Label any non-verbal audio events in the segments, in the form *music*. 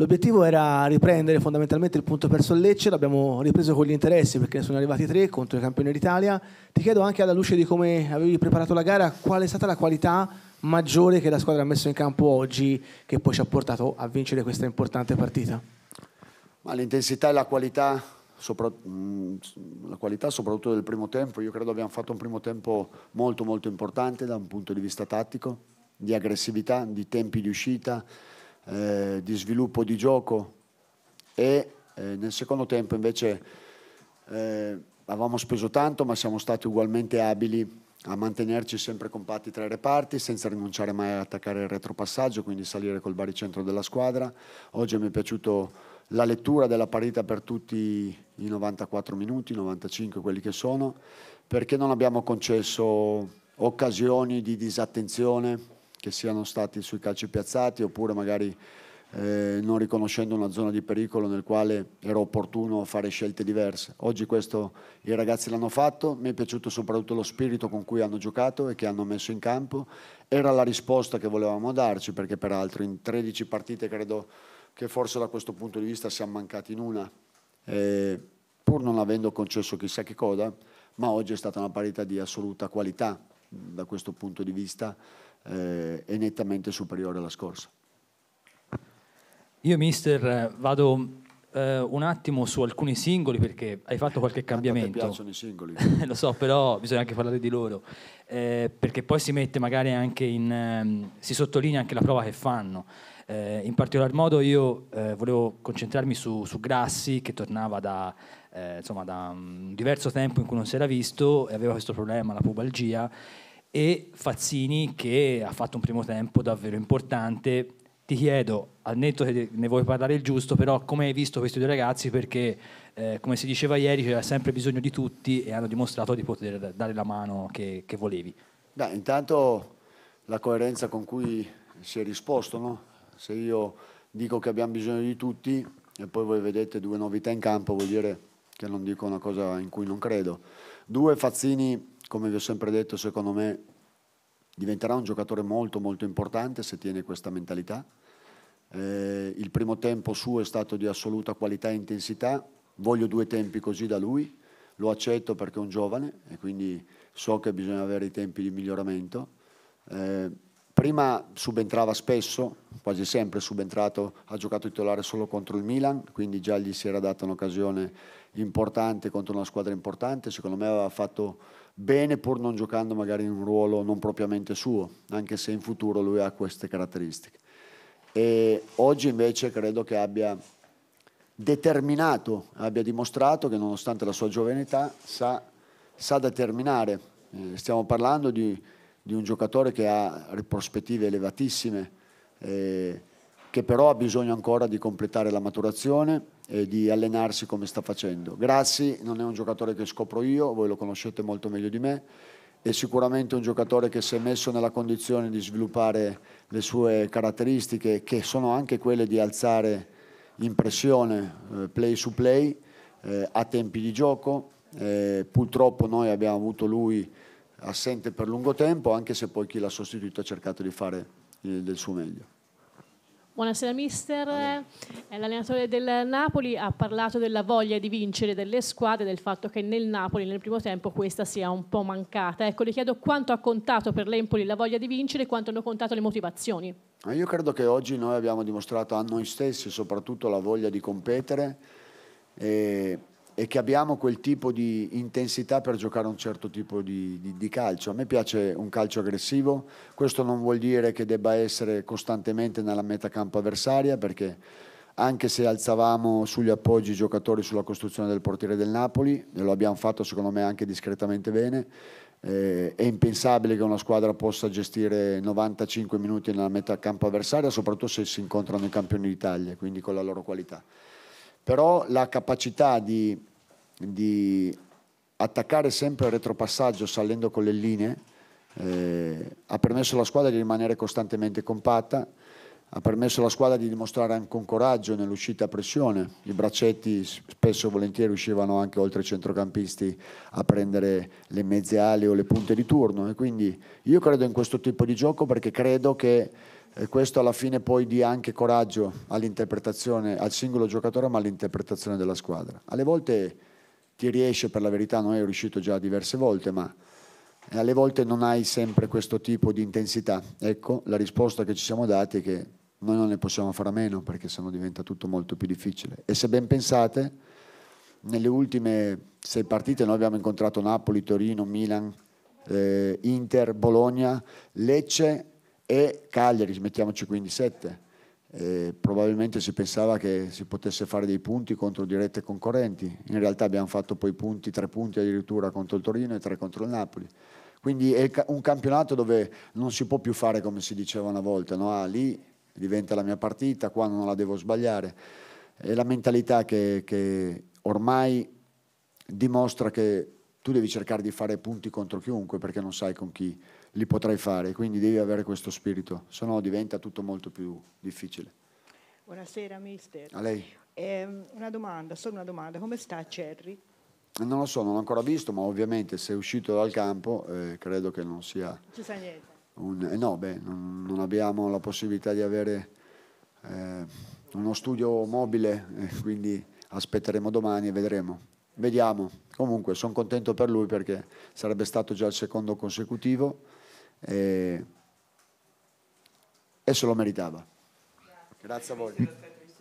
L'obiettivo era riprendere fondamentalmente il punto per Lecce, l'abbiamo ripreso con gli interessi perché ne sono arrivati tre contro i campioni d'Italia. Ti chiedo anche alla luce di come avevi preparato la gara, qual è stata la qualità maggiore che la squadra ha messo in campo oggi che poi ci ha portato a vincere questa importante partita? l'intensità e la qualità, sopra, mm, la qualità soprattutto del primo tempo, io credo abbiamo fatto un primo tempo molto molto importante da un punto di vista tattico, di aggressività, di tempi di uscita eh, di sviluppo di gioco e eh, nel secondo tempo invece eh, avevamo speso tanto ma siamo stati ugualmente abili a mantenerci sempre compatti tra i reparti senza rinunciare mai ad attaccare il retropassaggio, quindi salire col baricentro della squadra. Oggi mi è piaciuto la lettura della partita per tutti i 94 minuti, 95 quelli che sono, perché non abbiamo concesso occasioni di disattenzione che siano stati sui calci piazzati oppure magari eh, non riconoscendo una zona di pericolo nel quale era opportuno fare scelte diverse. Oggi questo i ragazzi l'hanno fatto, mi è piaciuto soprattutto lo spirito con cui hanno giocato e che hanno messo in campo, era la risposta che volevamo darci perché peraltro in 13 partite credo che forse da questo punto di vista siamo mancati in una, eh, pur non avendo concesso chissà che coda, ma oggi è stata una parità di assoluta qualità da questo punto di vista eh, è nettamente superiore alla scorsa. Io, mister, vado eh, un attimo su alcuni singoli perché hai fatto qualche cambiamento. Mi piacciono i singoli. *laughs* Lo so, però bisogna anche parlare di loro. Eh, perché poi si mette magari anche in. Ehm, si sottolinea anche la prova che fanno. Eh, in particolar modo io eh, volevo concentrarmi su, su, Grassi che tornava da, eh, insomma, da un diverso tempo in cui non si era visto e aveva questo problema, la pubalgia, e Fazzini che ha fatto un primo tempo davvero importante. Ti chiedo, al netto che ne vuoi parlare il giusto, però come hai visto questi due ragazzi? Perché eh, come si diceva ieri c'era sempre bisogno di tutti e hanno dimostrato di poter dare la mano che, che volevi. Beh, intanto la coerenza con cui si è risposto, no? Se io dico che abbiamo bisogno di tutti e poi voi vedete due novità in campo, vuol dire che non dico una cosa in cui non credo. Due, Fazzini, come vi ho sempre detto, secondo me diventerà un giocatore molto molto importante se tiene questa mentalità. Eh, il primo tempo suo è stato di assoluta qualità e intensità, voglio due tempi così da lui, lo accetto perché è un giovane e quindi so che bisogna avere i tempi di miglioramento. Eh, Prima subentrava spesso, quasi sempre subentrato, ha giocato titolare solo contro il Milan, quindi già gli si era data un'occasione importante contro una squadra importante, secondo me aveva fatto bene pur non giocando magari in un ruolo non propriamente suo, anche se in futuro lui ha queste caratteristiche. E oggi invece credo che abbia determinato, abbia dimostrato che nonostante la sua giovane età sa, sa determinare. Eh, stiamo parlando di di un giocatore che ha prospettive elevatissime, eh, che però ha bisogno ancora di completare la maturazione e di allenarsi come sta facendo. Grassi non è un giocatore che scopro io, voi lo conoscete molto meglio di me, è sicuramente un giocatore che si è messo nella condizione di sviluppare le sue caratteristiche, che sono anche quelle di alzare in pressione eh, play su play, eh, a tempi di gioco. Eh, purtroppo noi abbiamo avuto lui assente per lungo tempo, anche se poi chi l'ha sostituito ha cercato di fare il, eh, del suo meglio. Buonasera mister, eh, l'allenatore del Napoli ha parlato della voglia di vincere delle squadre, del fatto che nel Napoli nel primo tempo questa sia un po' mancata. Ecco, le chiedo quanto ha contato per l'Empoli la voglia di vincere e quanto hanno contato le motivazioni. Io credo che oggi noi abbiamo dimostrato a noi stessi soprattutto la voglia di competere e e che abbiamo quel tipo di intensità per giocare un certo tipo di, di, di, calcio. A me piace un calcio aggressivo, questo non vuol dire che debba essere costantemente nella metà campo avversaria perché anche se alzavamo sugli appoggi i giocatori sulla costruzione del portiere del Napoli, e lo abbiamo fatto secondo me anche discretamente bene, eh, è impensabile che una squadra possa gestire 95 minuti nella metà campo avversaria, soprattutto se si incontrano i campioni d'Italia, quindi con la loro qualità però la capacità di, di attaccare sempre il retropassaggio salendo con le linee eh, ha permesso alla squadra di rimanere costantemente compatta ha permesso alla squadra di dimostrare anche un coraggio nell'uscita a pressione. I braccetti spesso e volentieri uscivano anche oltre i centrocampisti a prendere le mezze ali o le punte di turno. E quindi io credo in questo tipo di gioco perché credo che eh, questo alla fine poi dia anche coraggio all'interpretazione, al singolo giocatore, ma all'interpretazione della squadra. Alle volte ti riesce, per la verità, noi è riuscito già diverse volte, ma eh, alle volte non hai sempre questo tipo di intensità. Ecco, la risposta che ci siamo dati è che noi non ne possiamo fare a meno perché sennò diventa tutto molto più difficile. E se ben pensate, nelle ultime sei partite noi abbiamo incontrato Napoli, Torino, Milan, eh, Inter, Bologna, Lecce e Cagliari, mettiamoci quindi sette. Eh, probabilmente si pensava che si potesse fare dei punti contro dirette concorrenti, in realtà abbiamo fatto poi punti, tre punti addirittura contro il Torino e tre contro il Napoli. Quindi è un campionato dove non si può più fare come si diceva una volta, no? ah, lì diventa la mia partita, quando non la devo sbagliare. È la mentalità che, che ormai dimostra che tu devi cercare di fare punti contro chiunque perché non sai con chi li potrai fare, quindi devi avere questo spirito, se no diventa tutto molto più difficile. Buonasera mister. A lei. Eh, una domanda, solo una domanda, come sta Cerri? Non lo so, non l'ho ancora visto, ma ovviamente se è uscito dal campo eh, credo che non sia... Non ci sa niente un, eh, no, beh, non, non, abbiamo la possibilità di avere eh, uno studio mobile, eh, quindi aspetteremo domani e vedremo. Vediamo, comunque sono contento per lui perché sarebbe stato già il secondo consecutivo e, e se lo meritava. Grazie a voi.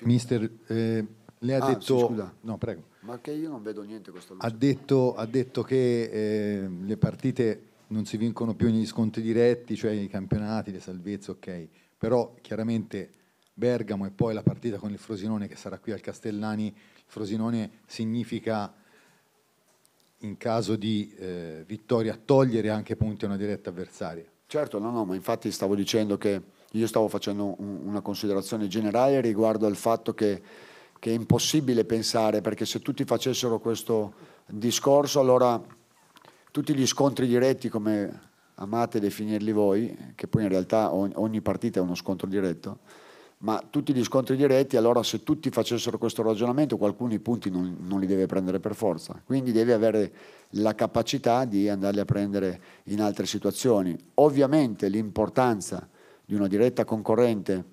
Mister, eh, lei ha ah, detto... Sì, no, prego. Ma che io non vedo niente questo Ha detto, ha detto che eh, le partite non si vincono più gli sconti diretti, cioè i campionati, le salvezze, ok, però chiaramente Bergamo e poi la partita con il Frosinone che sarà qui al Castellani, il Frosinone significa in caso di eh, vittoria togliere anche punti a una diretta avversaria. Certo, no, no, ma infatti stavo dicendo che io stavo facendo un, una considerazione generale riguardo al fatto che, che è impossibile pensare, perché se tutti facessero questo discorso allora tutti gli scontri diretti come amate definirli voi, che poi in realtà ogni partita è uno scontro diretto, ma tutti gli scontri diretti, allora se tutti facessero questo ragionamento qualcuno i punti non, non, li deve prendere per forza, quindi deve avere la capacità di andarli a prendere in altre situazioni. Ovviamente l'importanza di una diretta concorrente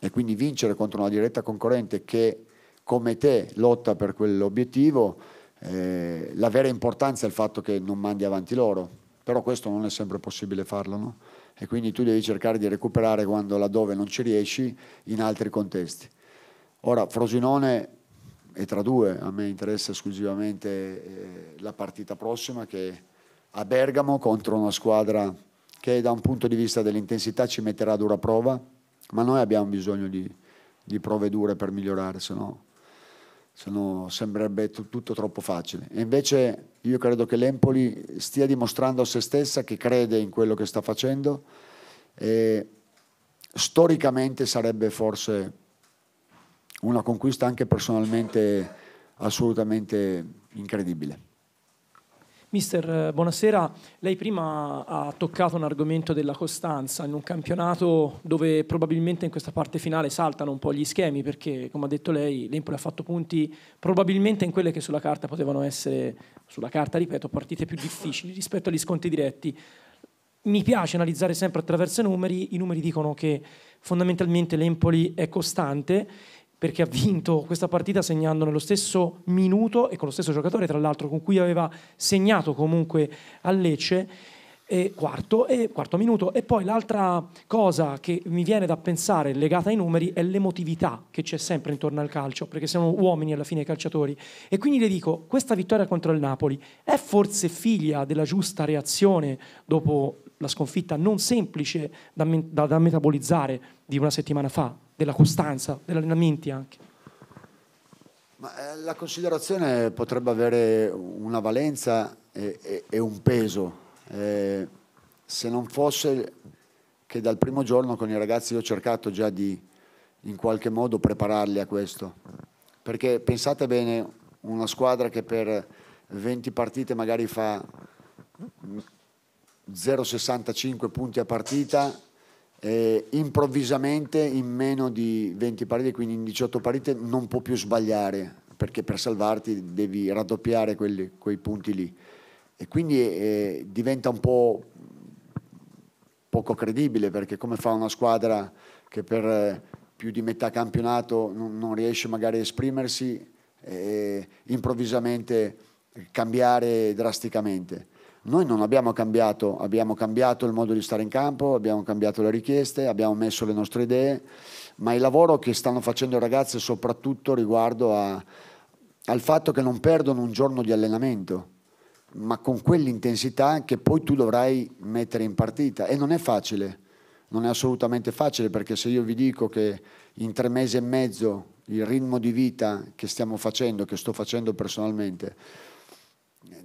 e quindi vincere contro una diretta concorrente che come te lotta per quell'obiettivo eh, la vera importanza è il fatto che non mandi avanti loro, però questo non è sempre possibile farlo, no? e quindi tu devi cercare di recuperare quando laddove non ci riesci in altri contesti. Ora, Frosinone è tra due, a me interessa esclusivamente eh, la partita prossima che è a Bergamo contro una squadra che da un punto di vista dell'intensità ci metterà a dura prova, ma noi abbiamo bisogno di, di prove dure per migliorare, se no sono, sembrerebbe tutto troppo facile. E invece io credo che l'Empoli stia dimostrando a se stessa che crede in quello che sta facendo e storicamente sarebbe forse una conquista anche personalmente assolutamente incredibile. Mister, buonasera. Lei prima ha toccato un argomento della costanza in un campionato dove probabilmente in questa parte finale saltano un po' gli schemi perché, come ha detto lei, l'Empoli ha fatto punti probabilmente in quelle che sulla carta potevano essere, sulla carta ripeto, partite più difficili rispetto agli sconti diretti. Mi piace analizzare sempre attraverso i numeri, i numeri dicono che fondamentalmente l'Empoli è costante perché ha vinto questa partita segnando nello stesso minuto e con lo stesso giocatore, tra l'altro, con cui aveva segnato comunque a Lecce. E quarto, e quarto minuto. E poi l'altra cosa che mi viene da pensare legata ai numeri è l'emotività che c'è sempre intorno al calcio, perché siamo uomini alla fine calciatori. E quindi le dico, questa vittoria contro il Napoli è forse figlia della giusta reazione dopo la sconfitta non semplice da, da, da metabolizzare di una settimana fa? della costanza, degli allenamenti anche. Ma, eh, la considerazione potrebbe avere una valenza e, e, e un peso. Eh, se non fosse che dal primo giorno con i ragazzi io ho cercato già di in qualche modo prepararli a questo. Perché pensate bene, una squadra che per 20 partite magari fa 0,65 punti a partita eh, improvvisamente in meno di 20 partite, quindi in 18 partite, non può più sbagliare perché per salvarti devi raddoppiare quelli, quei punti lì. E quindi eh, diventa un po' poco credibile perché come fa una squadra che per eh, più di metà campionato non, non riesce magari a esprimersi, eh, improvvisamente eh, cambiare drasticamente. Noi non abbiamo cambiato, abbiamo cambiato il modo di stare in campo, abbiamo cambiato le richieste, abbiamo messo le nostre idee, ma il lavoro che stanno facendo i ragazzi soprattutto riguardo a, al fatto che non perdono un giorno di allenamento, ma con quell'intensità che poi tu dovrai mettere in partita. E non è facile, non è assolutamente facile perché se io vi dico che in tre mesi e mezzo il ritmo di vita che stiamo facendo, che sto facendo personalmente,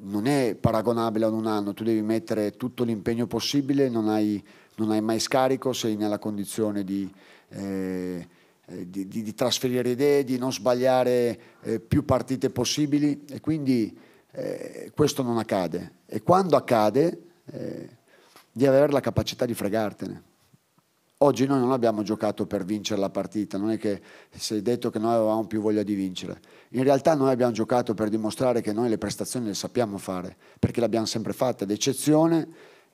non è paragonabile ad un anno, tu devi mettere tutto l'impegno possibile, non hai, non hai, mai scarico, sei nella condizione di, eh, eh di, di, di trasferire idee, di non sbagliare eh, più partite possibili e quindi eh, questo non accade. E quando accade, eh, di avere la capacità di fregartene. Oggi noi non abbiamo giocato per vincere la partita, non è che si è detto che noi avevamo più voglia di vincere. In realtà noi abbiamo giocato per dimostrare che noi le prestazioni le sappiamo fare, perché le abbiamo sempre fatte, ad eccezione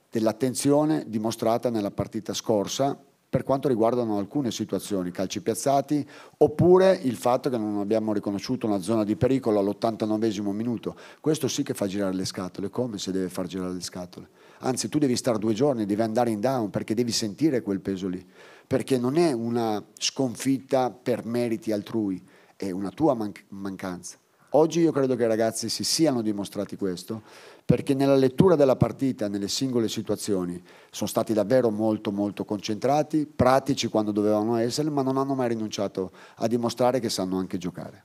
dell'attenzione dimostrata nella partita scorsa per quanto riguardano alcune situazioni, calci piazzati, oppure il fatto che non abbiamo riconosciuto una zona di pericolo all'89 minuto. Questo sì che fa girare le scatole, come se deve far girare le scatole? Anzi, tu devi stare due giorni, devi andare in down perché devi sentire quel peso lì, perché non è una sconfitta per meriti altrui, è una tua man mancanza. Oggi io credo che i ragazzi si siano dimostrati questo, perché nella lettura della partita, nelle singole situazioni, sono stati davvero molto molto concentrati, pratici quando dovevano essere, ma non hanno mai rinunciato a dimostrare che sanno anche giocare.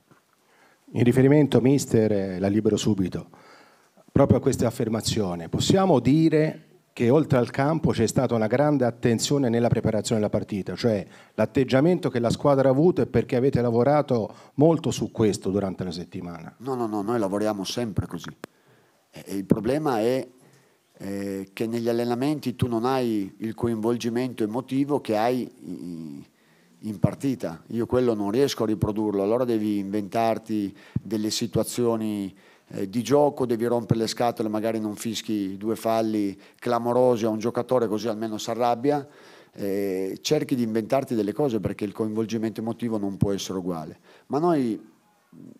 In riferimento, mister, eh, la libero subito, proprio a questa affermazione, possiamo dire che oltre al campo c'è stata una grande attenzione nella preparazione della partita, cioè l'atteggiamento che la squadra ha avuto e perché avete lavorato molto su questo durante la settimana. No, no, no, noi lavoriamo sempre così. E il problema è eh, che negli allenamenti tu non hai il coinvolgimento emotivo che hai in partita. Io quello non riesco a riprodurlo, allora devi inventarti delle situazioni eh, di gioco, devi rompere le scatole, magari non fischi due falli clamorosi a un giocatore così almeno si arrabbia. Eh, cerchi di inventarti delle cose perché il coinvolgimento emotivo non può essere uguale. Ma noi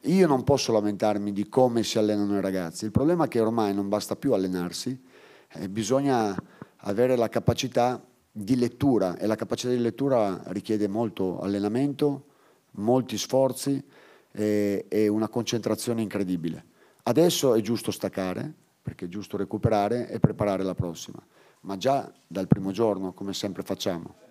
io non posso lamentarmi di come si allenano i ragazzi, il problema è che ormai non basta più allenarsi, eh, bisogna avere la capacità di lettura e la capacità di lettura richiede molto allenamento, molti sforzi eh, e una concentrazione incredibile. Adesso è giusto staccare, perché è giusto recuperare e preparare la prossima, ma già dal primo giorno, come sempre facciamo.